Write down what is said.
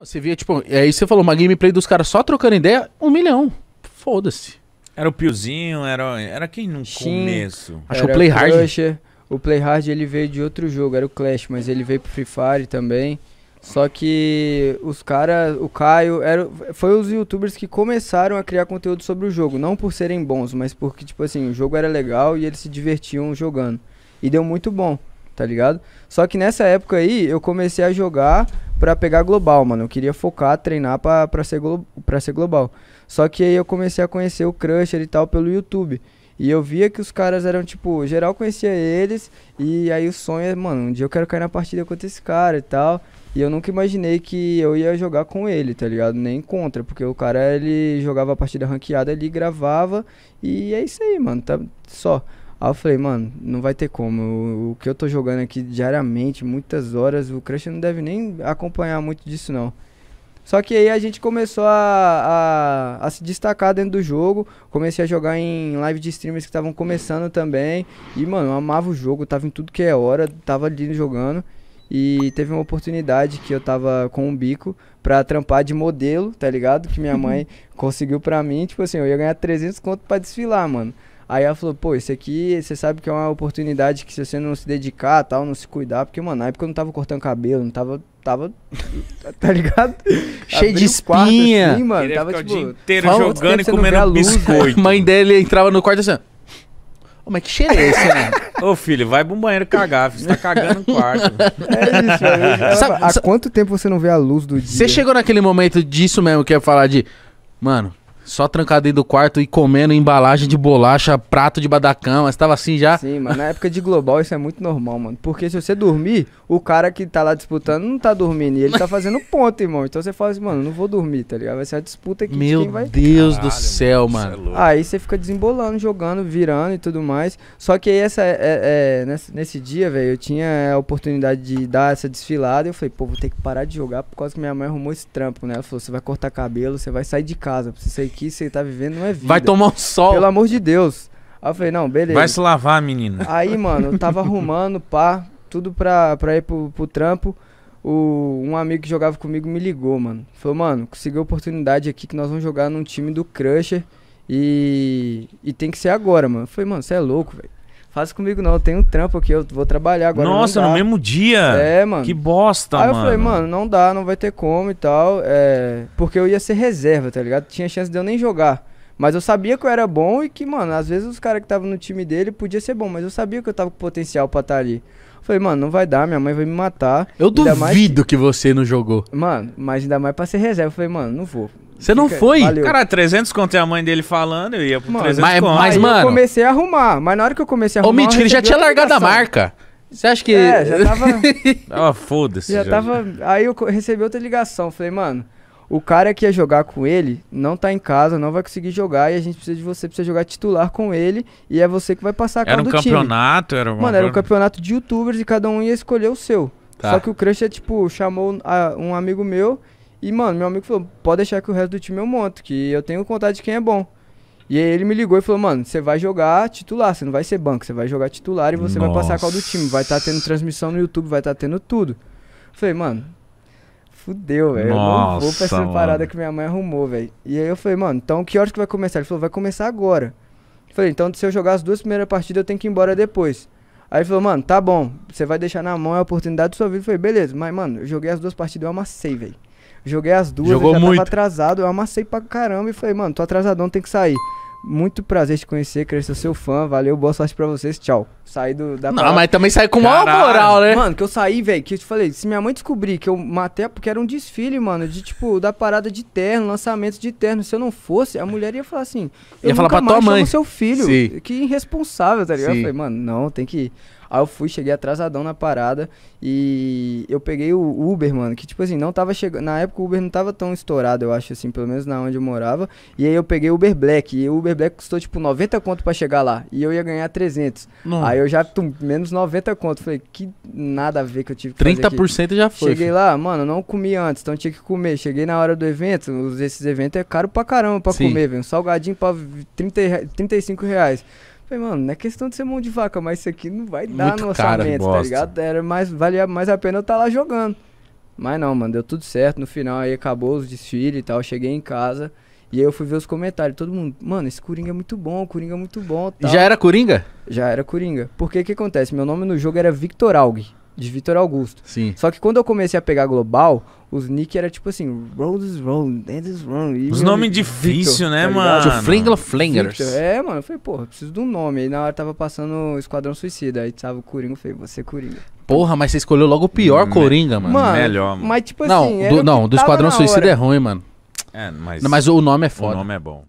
Você via, tipo, é e aí você falou uma gameplay dos caras só trocando ideia, um milhão. Foda-se. Era o Piozinho, era, era quem no Sim, começo? Acho que o Play Hard. Crusher, o Play Hard ele veio de outro jogo, era o Clash, mas ele veio pro Free Fire também. Só que os caras, o Caio, era, foi os youtubers que começaram a criar conteúdo sobre o jogo. Não por serem bons, mas porque, tipo assim, o jogo era legal e eles se divertiam jogando. E deu muito bom, tá ligado? Só que nessa época aí, eu comecei a jogar pra pegar global, mano. Eu queria focar, treinar pra, pra, ser, glo pra ser global. Só que aí eu comecei a conhecer o Crusher e tal pelo YouTube. E eu via que os caras eram, tipo, geral conhecia eles. E aí o sonho é, mano, um dia eu quero cair na partida contra esse cara e tal. E eu nunca imaginei que eu ia jogar com ele, tá ligado? Nem contra, porque o cara ele jogava a partida ranqueada, ele gravava. E é isso aí, mano, tá só. Aí eu falei, mano, não vai ter como. O, que eu tô jogando aqui diariamente, muitas horas, o Crush não deve nem acompanhar muito disso, não. Só que aí a gente começou a, a, a se destacar dentro do jogo. Comecei a jogar em live de streamers que estavam começando também. E, mano, eu amava o jogo, tava em tudo que é hora, tava ali jogando. E teve uma oportunidade que eu tava com um bico pra trampar de modelo, tá ligado? Que minha mãe conseguiu pra mim. Tipo assim, eu ia ganhar 300 conto pra desfilar, mano. Aí ela falou, pô, isso aqui, você sabe que é uma oportunidade que se você não se dedicar, tal, não se cuidar, porque, mano, na época eu não tava cortando cabelo, não tava, tava, tá ligado? Cheio de espinha. assim, mano, Queria tava, tipo, o dia inteiro jogando e comendo luz, biscoito. mãe dele entrava no quarto assim, ó. mas que cheiro é esse, né? Ô filho, vai pro banheiro cagar, filho. você tá cagando no quarto. É isso, é Sabe, Há quanto tempo você não vê a luz do dia? Você chegou naquele momento disso mesmo que eu ia falar de. Mano, só trancado dentro do quarto e comendo embalagem de bolacha, prato de badacão Você tava assim já? Sim, mano. Na época de global isso é muito normal, mano. Porque se você dormir, o cara que tá lá disputando não tá dormindo. E ele tá fazendo ponto, irmão. Então você fala assim, mano, não vou dormir, tá ligado? Vai ser a disputa aqui Meu de quem vai... Deus Caralho, do céu, mano. É aí você fica desembolando, jogando, virando e tudo mais. Só que aí essa, é, é, é nesse, nesse, dia, velho, eu tinha a oportunidade de dar essa desfilada. E eu falei, pô, vou ter que parar de jogar por causa que minha mãe arrumou esse trampo, né? Ela falou, você vai cortar cabelo, você vai sair de casa pra você sair aqui, você tá vivendo, não é vida. Vai tomar um sol. Pelo amor de Deus. Aí eu falei, não, beleza. Vai se lavar, menina. Aí, mano, eu tava arrumando, pá, tudo pra, pra ir pro, pro trampo. O, um amigo que jogava comigo me ligou, mano. Falou, mano, consegui a oportunidade aqui que nós vamos jogar num time do Crusher. E, e tem que ser agora, mano. Eu falei, mano, você é louco, velho. Faz comigo não, eu tenho um trampo aqui, eu vou trabalhar agora. Nossa, no mesmo dia? É, mano. Que bosta, Aí mano. Aí eu falei, mano, não dá, não vai ter como e tal. É... Porque eu ia ser reserva, tá ligado? Tinha chance de eu nem jogar. Mas eu sabia que eu era bom e que, mano, às vezes os caras que estavam no time dele podia ser bom, mas eu sabia que eu tava com potencial pra estar tá ali. Falei, mano, não vai dar, minha mãe vai me matar. Eu duvido mais... que você não jogou. Mano, mas ainda mais pra ser reserva. Falei, mano, não vou. Você não foi? Valeu. Cara, 300 conto tem a mãe dele falando, eu ia pro mano, 300 mas, conto. Mas, aí mano... eu comecei a arrumar, mas na hora que eu comecei a arrumar... Ô, Mitch, ele já tinha largado a marca. Você acha que... É, já tava... tava ah, foda-se. Já, já tava... Aí eu recebi outra ligação, falei, mano... O cara que ia jogar com ele não tá em casa, não vai conseguir jogar e a gente precisa de você, precisa jogar titular com ele e é você que vai passar a cara era um do campeonato, time. Era um campeonato? Mano, era um campeonato de youtubers e cada um ia escolher o seu. Tá. Só que o Crush é tipo, chamou a, um amigo meu e, mano, meu amigo falou: pode deixar que o resto do time eu monto, que eu tenho contato de quem é bom. E aí ele me ligou e falou: mano, você vai jogar titular, você não vai ser banco, você vai jogar titular e você Nossa. vai passar a qual do time. Vai estar tá tendo transmissão no YouTube, vai estar tá tendo tudo. falei, mano, fudeu, velho. Eu não vou pra essa mano. parada que minha mãe arrumou, velho. E aí eu falei, mano, então que horas que vai começar? Ele falou: vai começar agora. Eu falei, então se eu jogar as duas primeiras partidas, eu tenho que ir embora depois. Aí ele falou, mano, tá bom, você vai deixar na mão a oportunidade da sua vida. Eu falei, beleza, mas, mano, eu joguei as duas partidas eu amassei, velho. Joguei as duas, Jogou eu já muito. tava atrasado, eu amassei pra caramba e falei, mano, tô atrasadão, tem que sair. Muito prazer te conhecer, crescer seu fã, valeu, boa sorte pra vocês, tchau. Saí do, da Não, mas também saí com maior moral, né? Mano, que eu saí, velho, que eu te falei, se minha mãe descobrir que eu matei, é porque era um desfile, mano, de tipo, da parada de terno, lançamento de terno, se eu não fosse, a mulher ia falar assim, eu ia falar pra tua mãe. seu filho, Sim. que irresponsável, tá ligado? Sim. Eu falei, mano, não, tem que ir. Aí eu fui, cheguei atrasadão na parada e eu peguei o Uber, mano, que tipo assim, não tava chegando. Na época o Uber não tava tão estourado, eu acho assim, pelo menos na onde eu morava. E aí eu peguei o Uber Black e o Uber Black custou tipo 90 conto para chegar lá e eu ia ganhar 300. Nossa. Aí eu já, tum, menos 90 conto. Falei, que nada a ver que eu tive que 30% já foi. Cheguei filho. lá, mano, não comi antes, então tinha que comer. Cheguei na hora do evento, esses eventos é caro pra caramba pra Sim. comer, velho. Um salgadinho pra 30, 35 reais. Falei, mano, não é questão de ser mão de vaca, mas isso aqui não vai dar Muito no orçamento, tá ligado? Era mais, valia mais a pena eu estar tá lá jogando. Mas não, mano, deu tudo certo. No final aí acabou os desfiles e tal. Cheguei em casa. E aí eu fui ver os comentários, todo mundo, mano, esse Coringa é muito bom, Coringa é muito bom. Tal. Já era Coringa? Já era Coringa. Porque o que acontece? Meu nome no jogo era Victor Aug de Vitor Augusto. Sim. Só que quando eu comecei a pegar global, os nick era tipo assim, Rhodes Road, Dennis Road. Os nomes difíceis, né, tá mano? O Flingle Flingers. É, mano, eu falei, porra, preciso de um nome. Aí na hora tava passando Esquadrão Suicida, aí tava o Coringa, eu falei, você é Coringa. Porra, mas você escolheu logo o pior Me Coringa, mano. mano. Melhor, mano. Mas tipo não, assim. Do, não, do Esquadrão Suicida é ruim, mano. É, mas. mas o nome é foda. O nome é bom.